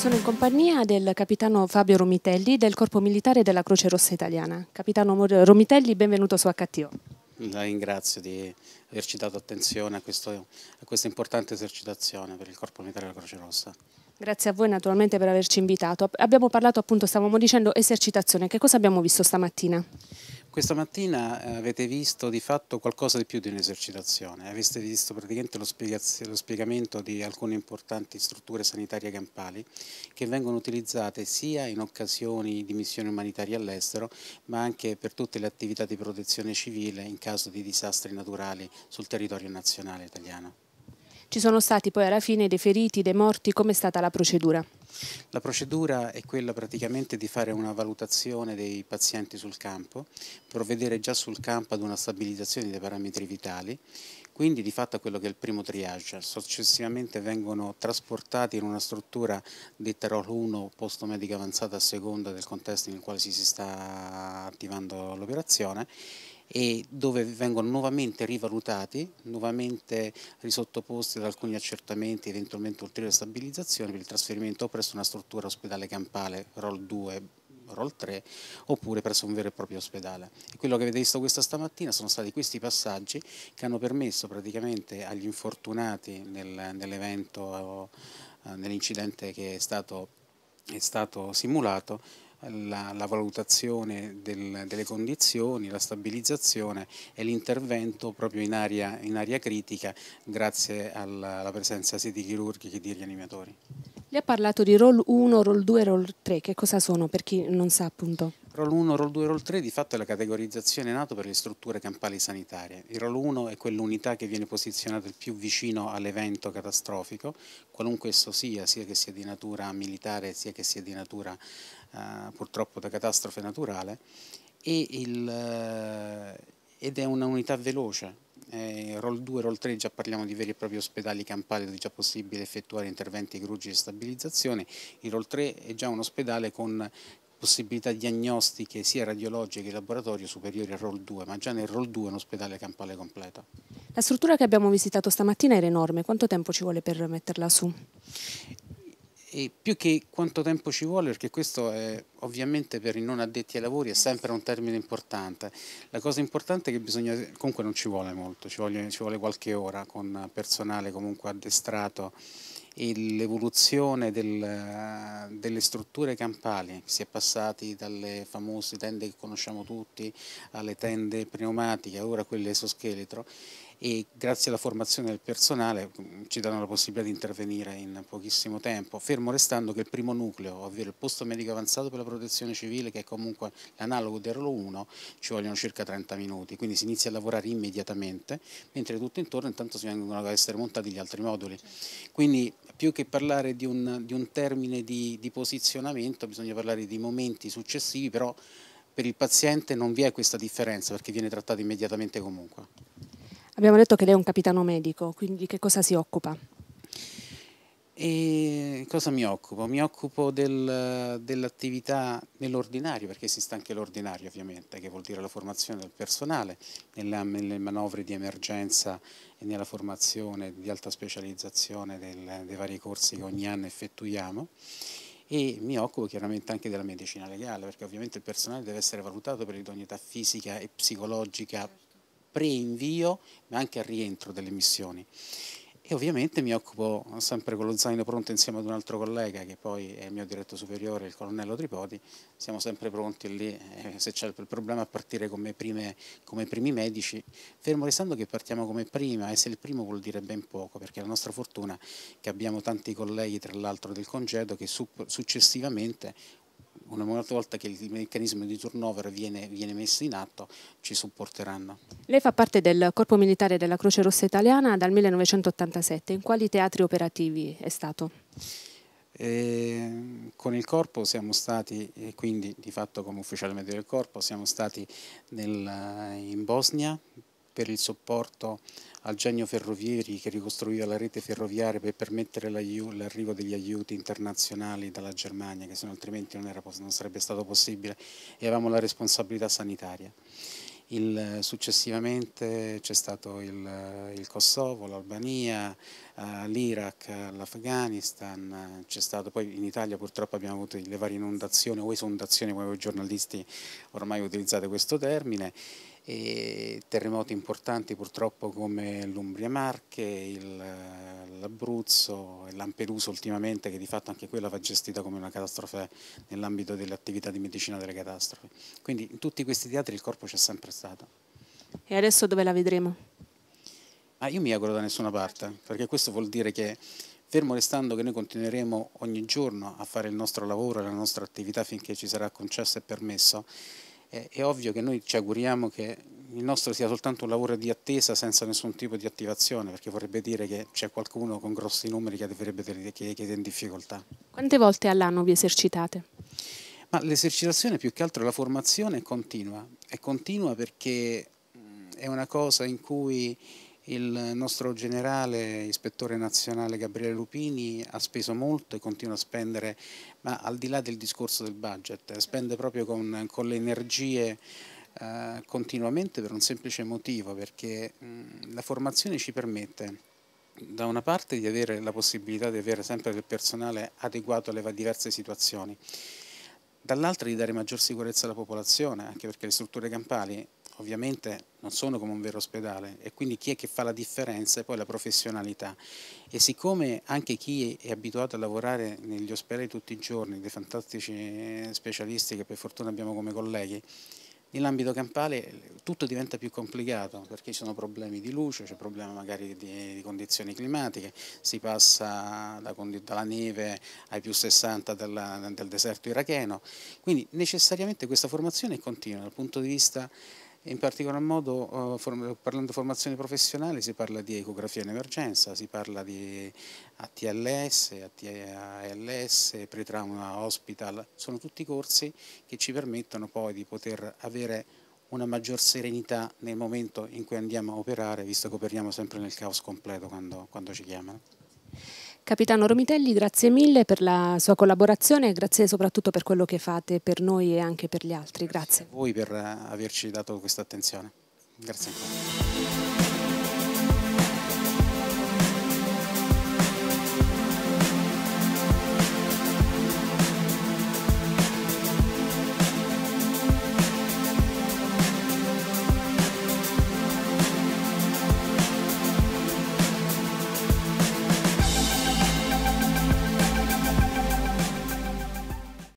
Sono in compagnia del capitano Fabio Romitelli del Corpo Militare della Croce Rossa Italiana. Capitano Romitelli, benvenuto su HTO. La ringrazio di averci dato attenzione a, questo, a questa importante esercitazione per il Corpo Militare della Croce Rossa. Grazie a voi naturalmente per averci invitato. Abbiamo parlato appunto, stavamo dicendo esercitazione, che cosa abbiamo visto stamattina? Questa mattina eh, avete visto di fatto qualcosa di più di un'esercitazione, avete visto praticamente lo, lo, spiegamento di alcune importanti strutture sanitarie campali che vengono utilizzate sia in occasioni di missioni umanitarie all'estero ma anche per tutte le attività di protezione civile in caso di disastri naturali sul territorio nazionale italiano. Ci sono stati poi alla fine dei feriti, dei morti, com'è stata la procedura? La procedura è quella praticamente di fare una valutazione dei pazienti sul campo, provvedere già sul campo ad una stabilizzazione dei parametri vitali, quindi di fatto quello che è il primo triage. Successivamente vengono trasportati in una struttura detta ROL 1 posto medico avanzato a seconda del contesto nel quale si sta attivando l'operazione e dove vengono nuovamente rivalutati, nuovamente risottoposti ad alcuni accertamenti eventualmente ulteriore stabilizzazione per il trasferimento presso una struttura ospedale campale ROL 2 Roll 3 oppure presso un vero e proprio ospedale. E quello che avete visto questa stamattina sono stati questi passaggi che hanno permesso praticamente agli infortunati nel, nell'evento, eh, nell'incidente che è stato, è stato simulato la, la valutazione del, delle condizioni, la stabilizzazione e l'intervento proprio in area, in area critica grazie alla, alla presenza sia di chirurghi che di rianimatori. Lei ha parlato di roll 1, roll 2 roll 3, che cosa sono per chi non sa appunto? Roll 1, Roll 2, Roll 3 di fatto è la categorizzazione NATO per le strutture campali sanitarie. Il Roll 1 è quell'unità che viene posizionata il più vicino all'evento catastrofico, qualunque esso sia, sia che sia di natura militare, sia che sia di natura eh, purtroppo da catastrofe naturale, il, eh, ed è una unità veloce, eh, roll 2 e Roll 3 già parliamo di veri e propri ospedali campali dove è già possibile effettuare interventi chirurgici di stabilizzazione. Il Roll 3 è già un ospedale con possibilità diagnostiche sia radiologiche che laboratorio superiori al Roll 2, ma già nel Roll 2 è un ospedale campale completo. La struttura che abbiamo visitato stamattina era enorme, quanto tempo ci vuole per metterla su? e più che quanto tempo ci vuole, perché questo è, ovviamente per i non addetti ai lavori è sempre un termine importante, la cosa importante è che bisogna, comunque non ci vuole molto, ci vuole, ci vuole qualche ora con personale comunque addestrato e l'evoluzione del, delle strutture campali, si è passati dalle famose tende che conosciamo tutti alle tende pneumatiche, ora quelle esoscheletro, e grazie alla formazione del personale mm, ci danno la possibilità di intervenire in pochissimo tempo, fermo restando che il primo nucleo, ovvero il posto medico avanzato per la protezione civile che è comunque l'analogo dell'Ro 1, ci vogliono circa 30 minuti, quindi si inizia a lavorare immediatamente, mentre tutto intorno intanto si vengono a essere montati gli altri moduli. Quindi più che parlare di un, di un termine di, di posizionamento bisogna parlare di momenti successivi, però per il paziente non vi è questa differenza perché viene trattato immediatamente comunque. Abbiamo detto che lei è un capitano medico, quindi che cosa si occupa? E cosa mi occupo? Mi occupo del, dell'attività nell'ordinario, perché esiste anche l'ordinario ovviamente, che vuol dire la formazione del personale, nella, nelle manovre di emergenza e nella formazione di alta specializzazione del, dei vari corsi che ogni anno effettuiamo e mi occupo chiaramente anche della medicina legale, perché ovviamente il personale deve essere valutato per l'idoneità fisica e psicologica pre-invio, ma anche al rientro delle missioni. E ovviamente mi occupo sempre con lo zaino pronto insieme ad un altro collega che poi è il mio diretto superiore, il colonnello Tripodi, siamo sempre pronti lì eh, se c'è il problema a partire come, prime, come, primi medici, fermo restando che partiamo come prima e se il primo vuol dire ben poco perché è la nostra fortuna che abbiamo tanti colleghi tra l'altro del congedo che su, successivamente una volta che il meccanismo di turnover viene, viene, messo in atto ci supporteranno. Lei fa parte del Corpo Militare della Croce Rossa Italiana dal 1987, in quali teatri operativi è stato? E ehm, con il corpo siamo stati, quindi di fatto come ufficiale medio del corpo, siamo stati nel, in Bosnia per il supporto al genio ferrovieri che ricostruiva la rete ferroviaria per permettere l'arrivo degli aiuti internazionali dalla Germania, che se no altrimenti non, era, non sarebbe stato possibile, e avevamo la responsabilità sanitaria il, eh, successivamente c'è stato il, eh, il Kosovo, l'Albania, eh, l'Iraq, l'Afghanistan, c'è stato poi in Italia purtroppo abbiamo avuto le varie inondazioni o esondazioni, come voi giornalisti ormai utilizzate questo termine, e terremoti importanti purtroppo come l'Umbria Marche, l'Abruzzo e Lampedusa ultimamente che di fatto anche quella va gestita come una catastrofe nell'ambito delle attività di medicina delle catastrofi. Quindi in tutti questi teatri il corpo c'è sempre stato passata. E adesso dove la vedremo? Ma ah, io mi auguro da nessuna parte, perché questo vuol dire che, fermo restando che noi continueremo ogni giorno a fare il nostro lavoro e la nostra attività finché ci sarà concesso e permesso, è, è ovvio che noi ci auguriamo che il nostro sia soltanto un lavoro di attesa senza nessun tipo di attivazione, perché vorrebbe dire che c'è qualcuno con grossi numeri che, che, che è in difficoltà. Quante volte all'anno vi esercitate? Ma l'esercitazione più che altro la formazione è continua, è continua perché è una cosa in cui il nostro generale ispettore nazionale Gabriele Lupini ha speso molto e continua a spendere, ma al di là del discorso del budget, eh, spende proprio con, con le energie eh, continuamente per un semplice motivo, perché mh, la formazione ci permette da una parte di avere la possibilità di avere sempre del personale adeguato alle diverse situazioni, dall'altra di dare maggior sicurezza alla popolazione, anche perché le strutture campali ovviamente non sono come un vero ospedale e quindi chi è che fa la differenza è poi la professionalità e siccome anche chi è abituato a lavorare negli ospedali tutti i giorni, dei fantastici eh, specialisti che per fortuna abbiamo come colleghi, Nell'ambito campale tutto diventa più complicato perché ci sono problemi di luce, c'è problema magari di, di, condizioni climatiche, si passa da, dalla neve ai più 60 della, del deserto iracheno, quindi necessariamente questa formazione è continua dal punto di vista in particolar modo, eh, parlando di formazione professionale, si parla di ecografia in emergenza, si parla di ATLS, ATALS, pretrauma hospital, sono tutti corsi che ci permettono poi di poter avere una maggior serenità nel momento in cui andiamo a operare, visto che operiamo sempre nel caos completo quando, quando ci chiamano. Capitano Romitelli, grazie mille per la sua collaborazione e grazie soprattutto per quello che fate per noi e anche per gli altri. Grazie. grazie a voi per eh, averci dato questa attenzione. Grazie ancora.